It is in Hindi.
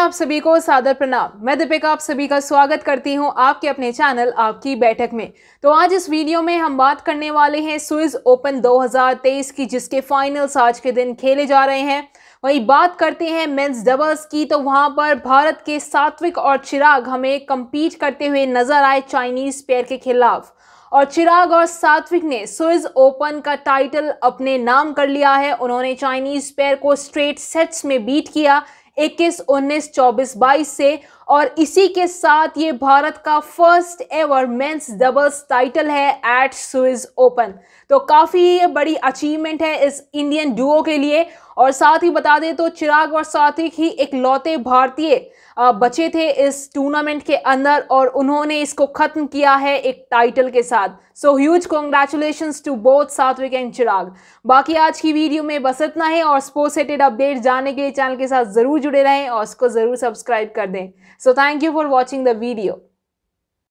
आप सभी को सादर प्रणाम मैं दीपिका आप सभी का स्वागत करती हूं आपके अपने चैनल आपकी बैठक में तो आज इस वीडियो में हम बात करने वाले हैं स्विस ओपन 2023 की जिसके फाइनल्स आज के दिन खेले जा रहे हैं वहीं बात करते हैं मेंस डबल्स की तो वहां पर भारत के सात्विक और चिराग हमें कम्पीट करते हुए नजर आए चाइनीज पेयर के खिलाफ और चिराग और सात्विक ने स्विस ओपन का टाइटल अपने नाम कर लिया है उन्होंने चाइनीज पेयर को स्ट्रेट सेट्स में बीट किया इक्कीस उन्नीस चौबीस बाईस से और इसी के साथ ये भारत का first ever men's doubles title है एट स्विज ओपन तो काफ़ी ये बड़ी अचीवमेंट है इस इंडियन डुओ के लिए और साथ ही बता दें तो चिराग और सात्विक ही एक लौते भारतीय बचे थे इस टूर्नामेंट के अंदर और उन्होंने इसको ख़त्म किया है एक टाइटल के साथ so huge congratulation to both Satwik and Chirag बाकी आज की वीडियो में बस इतना है और स्पोर्ट्स रिलेटेड अपडेट जानने के लिए चैनल के साथ ज़रूर जुड़े रहें और उसको ज़रूर सब्सक्राइब कर दें So thank you for watching the video.